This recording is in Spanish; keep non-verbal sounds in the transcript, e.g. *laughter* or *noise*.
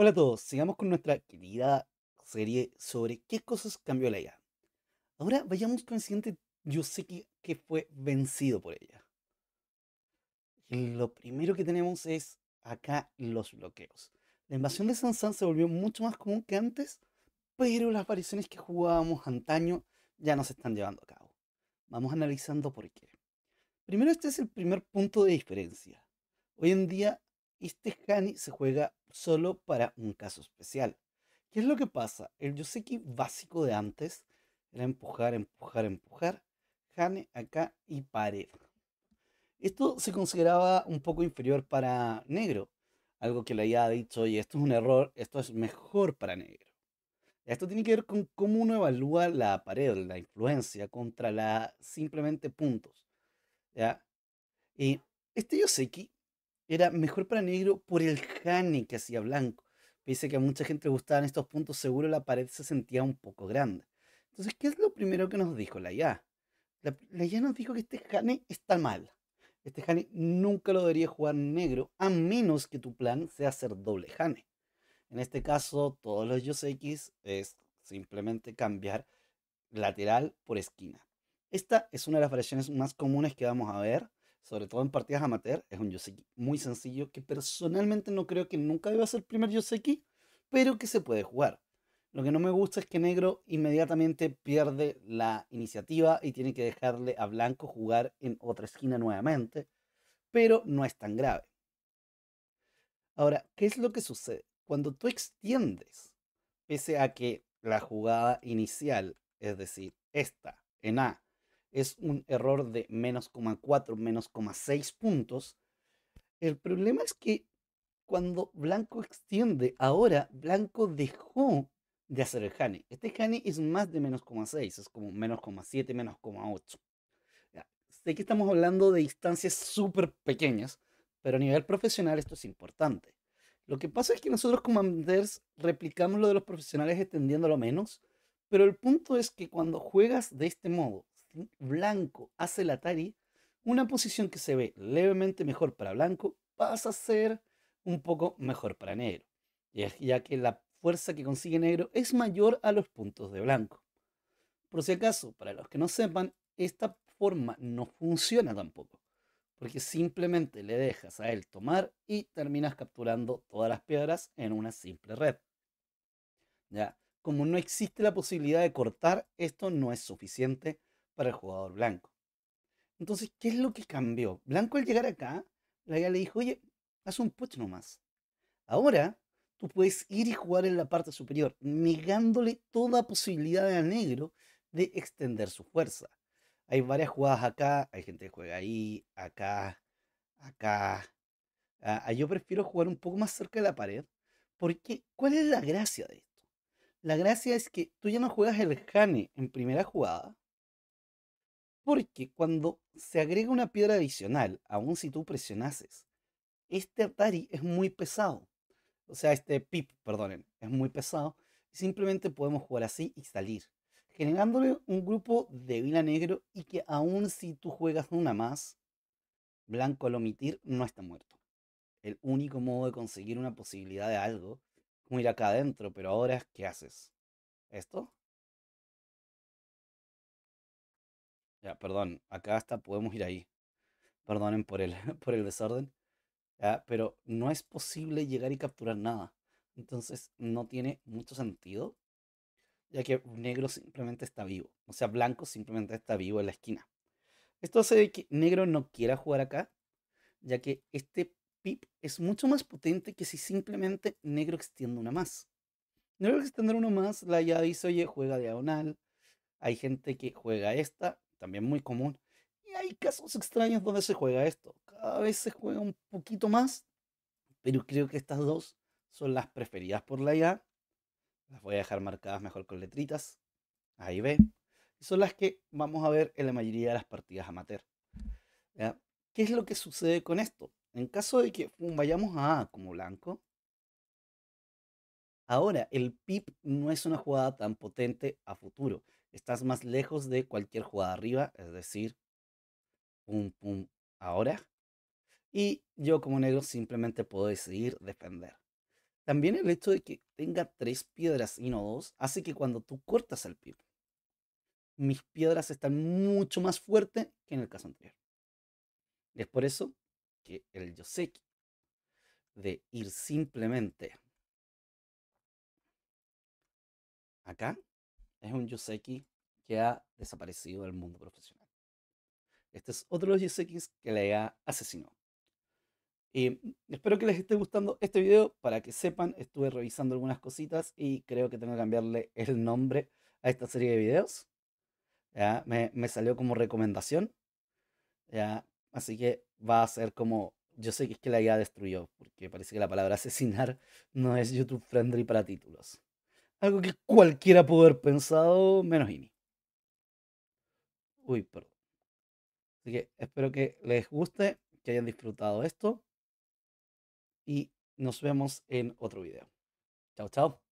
Hola a todos, sigamos con nuestra querida serie sobre qué cosas cambió la IA. Ahora vayamos con el siguiente sé que fue vencido por ella. lo primero que tenemos es acá los bloqueos. La invasión de Sansan se volvió mucho más común que antes, pero las variaciones que jugábamos antaño ya no se están llevando a cabo. Vamos analizando por qué. Primero este es el primer punto de diferencia. Hoy en día este Hani se juega solo para un caso especial. ¿Qué es lo que pasa? El Yoseki básico de antes era empujar, empujar, empujar, Hane acá y pared. Esto se consideraba un poco inferior para negro, algo que le había dicho, oye, esto es un error, esto es mejor para negro. Esto tiene que ver con cómo uno evalúa la pared, la influencia contra la simplemente puntos. Y este Yoseki era mejor para negro por el hane que hacía blanco. Pese que a mucha gente le gustaban estos puntos, seguro la pared se sentía un poco grande. Entonces, ¿qué es lo primero que nos dijo la IA? La, IA nos dijo que este hane está mal. Este hane nunca lo debería jugar negro, a menos que tu plan sea hacer doble hane. En este caso, todos los X es simplemente cambiar lateral por esquina. Esta es una de las variaciones más comunes que vamos a ver sobre todo en partidas amateur, es un Yoseki muy sencillo que personalmente no creo que nunca deba ser el primer Yoseki, pero que se puede jugar. Lo que no me gusta es que negro inmediatamente pierde la iniciativa y tiene que dejarle a blanco jugar en otra esquina nuevamente, pero no es tan grave. Ahora, ¿qué es lo que sucede? Cuando tú extiendes, pese a que la jugada inicial, es decir, esta en A, es un error de menos 4, menos 6 puntos. El problema es que cuando Blanco extiende, ahora Blanco dejó de hacer el Hane. Este Hane es más de menos 6, es como menos siete, menos 8. Sé que estamos hablando de distancias súper pequeñas, pero a nivel profesional esto es importante. Lo que pasa es que nosotros como Anders replicamos lo de los profesionales extendiéndolo menos, pero el punto es que cuando juegas de este modo, blanco hace el Atari, una posición que se ve levemente mejor para blanco pasa a ser un poco mejor para negro, ya que la fuerza que consigue negro es mayor a los puntos de blanco. Por si acaso, para los que no sepan, esta forma no funciona tampoco, porque simplemente le dejas a él tomar y terminas capturando todas las piedras en una simple red. Ya, como no existe la posibilidad de cortar, esto no es suficiente para el jugador blanco. Entonces, ¿qué es lo que cambió? Blanco al llegar acá, la le dijo, oye, haz un push nomás. Ahora tú puedes ir y jugar en la parte superior, negándole toda posibilidad al negro de extender su fuerza. Hay varias jugadas acá, hay gente que juega ahí, acá, acá. Ah, ah, yo prefiero jugar un poco más cerca de la pared, porque ¿cuál es la gracia de esto? La gracia es que tú ya no juegas el Jane en primera jugada, porque cuando se agrega una piedra adicional, aún si tú presionases, este Atari es muy pesado. O sea, este pip, perdonen, es muy pesado. Simplemente podemos jugar así y salir, generándole un grupo de vila negro y que aún si tú juegas una más, blanco al omitir no está muerto. El único modo de conseguir una posibilidad de algo, como ir acá adentro, pero ahora, ¿qué haces? ¿Esto? perdón, acá hasta podemos ir ahí. Perdonen por el, *laughs* por el desorden. pero no es posible llegar y capturar nada. Entonces no tiene mucho sentido, ya que negro simplemente está vivo. O sea, blanco simplemente está vivo en la esquina. Esto hace que negro no quiera jugar acá, ya que este pip es mucho más potente que si simplemente negro extiende una más. Negro extender una más, la ya dice, oye, juega diagonal. Hay gente que juega esta, también muy común. Y hay casos extraños donde se juega esto. Cada vez se juega un poquito más, pero creo que estas dos son las preferidas por la IA. Las voy a dejar marcadas mejor con letritas. Ahí ve. son las que vamos a ver en la mayoría de las partidas amateur. ¿Qué es lo que sucede con esto? En caso de que vayamos a A como blanco, ahora el PIP no es una jugada tan potente a futuro estás más lejos de cualquier jugada arriba, es decir, pum, pum, ahora. Y yo como negro simplemente puedo decidir defender. También el hecho de que tenga tres piedras y no dos hace que cuando tú cortas el pie, mis piedras están mucho más fuertes que en el caso anterior. Es por eso que el Yoseki de ir simplemente acá es un Yoseki que ha desaparecido del mundo profesional. Este es otro de los Yosekis que le ha asesinado. Y espero que les esté gustando este video. Para que sepan, estuve revisando algunas cositas y creo que tengo que cambiarle el nombre a esta serie de videos. Me, salió como recomendación. Así que va a ser como... Yo que es que la IA destruyó, porque parece que la palabra asesinar no es YouTube friendly para títulos. Algo que cualquiera pudo haber pensado, menos Ini. Uy, perdón. Así que espero que les guste, que hayan disfrutado esto. Y nos vemos en otro video. Chao, chao.